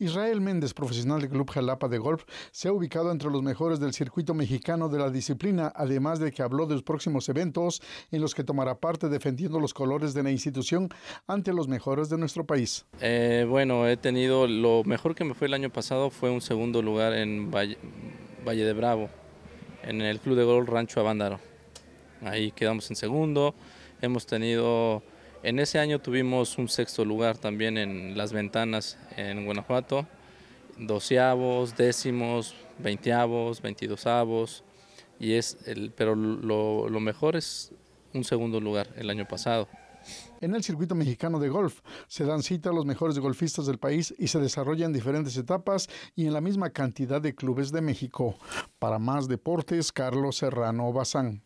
Israel Méndez, profesional del Club Jalapa de Golf, se ha ubicado entre los mejores del circuito mexicano de la disciplina, además de que habló de los próximos eventos en los que tomará parte defendiendo los colores de la institución ante los mejores de nuestro país. Eh, bueno, he tenido, lo mejor que me fue el año pasado fue un segundo lugar en Valle, de Bravo, en el Club de Golf Rancho Abandaro. Ahí quedamos en segundo, hemos tenido en ese año tuvimos un sexto lugar también en las ventanas en Guanajuato, doceavos, décimos, veinteavos, veintidósavos, y es el, pero lo, lo mejor es un segundo lugar el año pasado. En el circuito mexicano de golf se dan cita a los mejores golfistas del país y se desarrollan diferentes etapas y en la misma cantidad de clubes de México. Para más deportes, Carlos Serrano Bazán.